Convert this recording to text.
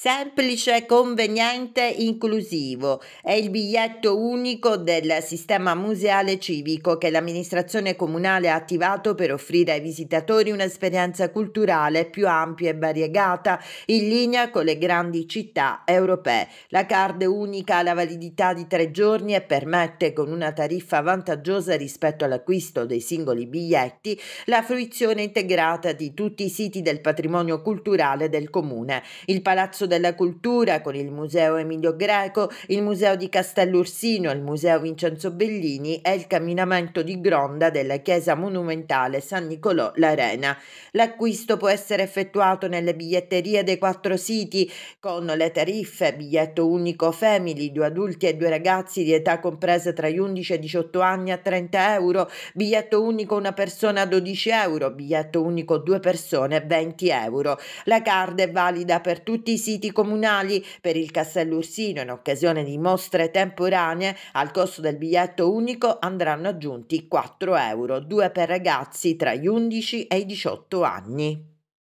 Semplice, conveniente, inclusivo è il biglietto unico del sistema museale civico che l'amministrazione comunale ha attivato per offrire ai visitatori un'esperienza culturale più ampia e variegata in linea con le grandi città europee. La card unica ha la validità di tre giorni e permette con una tariffa vantaggiosa rispetto all'acquisto dei singoli biglietti la fruizione integrata di tutti i siti del patrimonio culturale del comune. Il Palazzo della Cultura con il Museo Emilio Greco, il Museo di Castellursino, il Museo Vincenzo Bellini e il camminamento di gronda della Chiesa Monumentale San Nicolò l'Arena. L'acquisto può essere effettuato nelle biglietterie dei quattro siti con le tariffe biglietto unico family, due adulti e due ragazzi di età compresa tra gli 11 e i 18 anni a 30 euro, biglietto unico una persona a 12 euro, biglietto unico due persone 20 euro. La card è valida per tutti i siti siti comunali per il Castello Ursino in occasione di mostre temporanee al costo del biglietto unico andranno aggiunti 4 euro, due per ragazzi tra gli 11 e i 18 anni.